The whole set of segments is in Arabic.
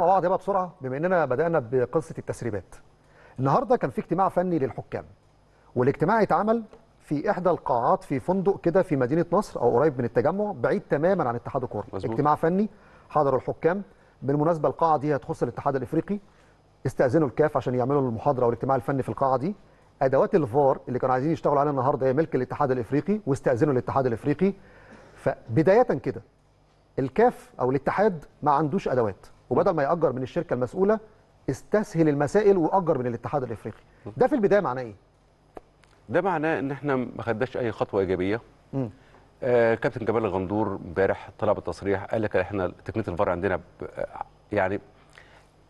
مع بعض يابا بسرعه بما اننا بدانا بقصه التسريبات النهارده كان في اجتماع فني للحكام والاجتماع اتعمل في احدى القاعات في فندق كده في مدينه نصر او قريب من التجمع بعيد تماما عن اتحاد الكوره اجتماع فني حضروا الحكام بالمناسبه القاعه دي هتخص الاتحاد الافريقي استاذنوا الكاف عشان يعملوا المحاضره والاجتماع الفني في القاعه دي ادوات الفار اللي كانوا عايزين يشتغلوا عليها النهارده هي ملك الاتحاد الافريقي واستاذنوا الاتحاد الافريقي فبدايه كده الكاف او الاتحاد ما عندوش ادوات وبدل ما ياجر من الشركه المسؤوله استسهل المسائل واجر من الاتحاد الافريقي ده في البدايه معناه ايه ده معناه ان احنا ما خدناش اي خطوه ايجابيه آه كابتن جمال الغندور امبارح طلع بالتصريح قال لك احنا تقنيه الفار عندنا يعني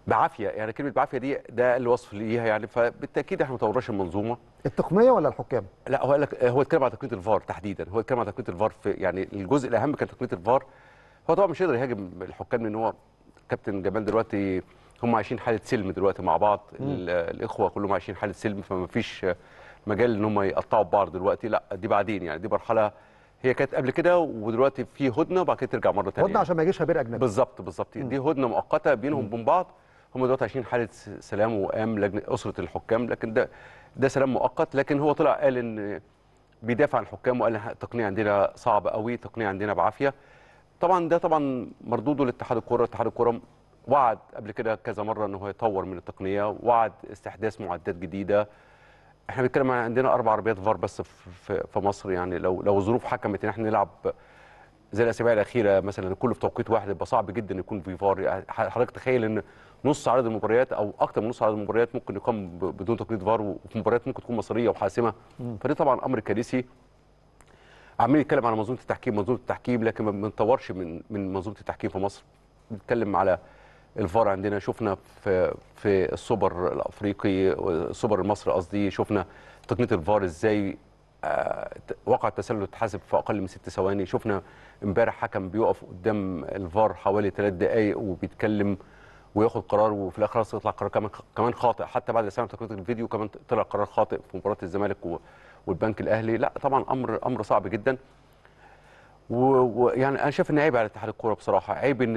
بعافيه يعني كلمه بعافيه دي ده الوصف ليها يعني فبالتاكيد احنا ما طورناش المنظومه التقنيه ولا الحكام؟ لا هو قال لك هو اتكلم على تقنيه الفار تحديدا هو اتكلم على تقنيه الفار في يعني الجزء الاهم كان تقنيه الفار هو طبعا مش هيقدر يهاجم الحكام لان هو كابتن جمال دلوقتي هم عايشين حاله سلم دلوقتي مع بعض الاخوه كلهم عايشين حاله سلم فما فيش مجال ان هم يقطعوا بعض دلوقتي لا دي بعدين يعني دي مرحله هي كانت قبل كده ودلوقتي في هدنه وبعد كده ترجع مره ثانيه هدنه عشان ما يجيش خبير اجنبي بالظبط بالظبط دي هدنه مؤقته بينهم وبين بعض هم دلوقتي عايشين حاله سلام وقام لجنه اسره الحكام لكن ده ده سلام مؤقت لكن هو طلع قال ان بيدافع عن الحكام وقال ان التقنيه عندنا صعبه قوي التقنيه عندنا بعافيه طبعا ده طبعا مردوده لاتحاد الكره اتحاد الكره وعد قبل كده كذا مره ان هو يطور من التقنيه وعد استحداث معدات جديده احنا بنتكلم عن عندنا اربع عربيات فار بس في, في مصر يعني لو لو الظروف حكمت ان احنا نلعب زي الاسابيع الاخيره مثلا كله في توقيت واحد يبقى صعب جدا يكون في فار يعني حضرتك تخيل ان نص عدد المباريات او اكثر من نص عدد المباريات ممكن يقام بدون تقنيه فار وفي مباريات ممكن تكون مصريه وحاسمه فده طبعا امر كارثي عمال يتكلم على منظومه التحكيم منظومه التحكيم لكن ما بنطورش من من منظومه التحكيم في مصر بنتكلم على الفار عندنا شفنا في في السوبر الافريقي السوبر المصري قصدي شفنا تقنيه الفار ازاي آه، وقع التسلل اتحسب في اقل من ست ثواني شفنا امبارح حكم بيقف قدام الفار حوالي ثلاث دقائق وبيتكلم وياخد قرار وفي الاخر يطلع قرار كمان خاطئ حتى بعد سنه تقنيه الفيديو كمان طلع قرار خاطئ في مباراه الزمالك و... والبنك الاهلي لا طبعا امر امر صعب جدا ويعني انا شايف ان عيب على اتحاد الكوره بصراحه عيب ان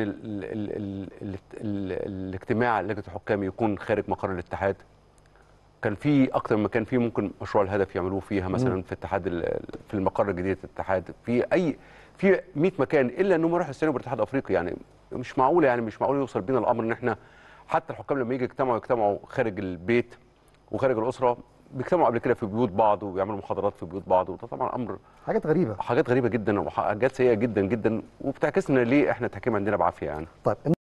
الاجتماع لجنه الحكام يكون خارج مقر الاتحاد كان في اكتر ما كان في ممكن مشروع الهدف يعملوه فيها مثلا في اتحاد في المقر الجديد الاتحاد في اي في 100 مكان الا انهم راحوا السنه بالاتحاد الافريقي يعني مش معقوله يعني مش معقول يوصل بينا الامر ان احنا حتى الحكام لما يجي يجتمعوا يجتمعوا خارج البيت وخارج الاسره بيجتمعوا قبل كده في بيوت بعض وبيعملوا محاضرات في بيوت بعض وده طبعا امر حاجات غريبه حاجات غريبه جدا وحاجات سيئه جدا جدا وبتعكسنا ليه احنا التحكيم عندنا بعافيه يعني طيب